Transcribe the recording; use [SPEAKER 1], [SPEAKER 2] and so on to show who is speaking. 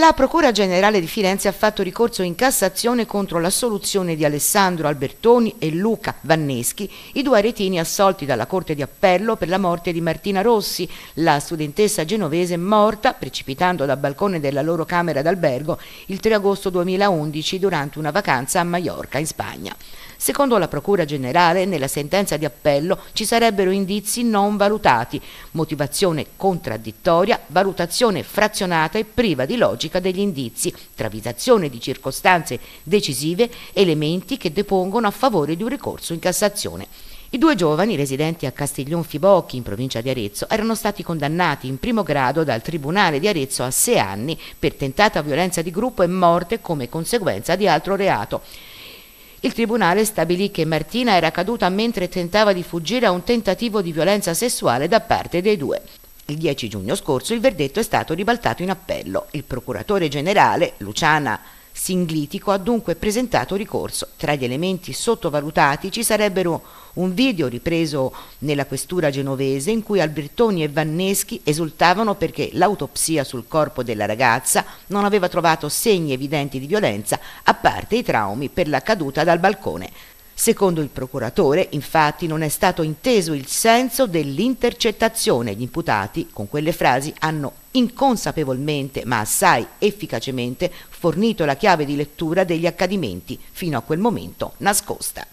[SPEAKER 1] la Procura Generale di Firenze ha fatto ricorso in Cassazione contro l'assoluzione di Alessandro Albertoni e Luca Vanneschi, i due aretini assolti dalla Corte di Appello per la morte di Martina Rossi, la studentessa genovese morta precipitando dal balcone della loro camera d'albergo il 3 agosto 2011 durante una vacanza a Maiorca, in Spagna. Secondo la Procura Generale, nella sentenza di appello ci sarebbero indizi non valutati, motivazione contraddittoria, valutazione frazionata e priva di logica logica degli indizi, travitazione di circostanze decisive, elementi che depongono a favore di un ricorso in Cassazione. I due giovani residenti a Castiglion Fibocchi, in provincia di Arezzo, erano stati condannati in primo grado dal Tribunale di Arezzo a sei anni per tentata violenza di gruppo e morte come conseguenza di altro reato. Il tribunale stabilì che Martina era caduta mentre tentava di fuggire a un tentativo di violenza sessuale da parte dei due. Il 10 giugno scorso il verdetto è stato ribaltato in appello. Il procuratore generale, Luciana Singlitico ha dunque presentato ricorso. Tra gli elementi sottovalutati ci sarebbero un video ripreso nella questura genovese in cui Albertoni e Vanneschi esultavano perché l'autopsia sul corpo della ragazza non aveva trovato segni evidenti di violenza a parte i traumi per la caduta dal balcone. Secondo il procuratore, infatti, non è stato inteso il senso dell'intercettazione. Gli imputati, con quelle frasi, hanno inconsapevolmente, ma assai efficacemente, fornito la chiave di lettura degli accadimenti, fino a quel momento nascosta.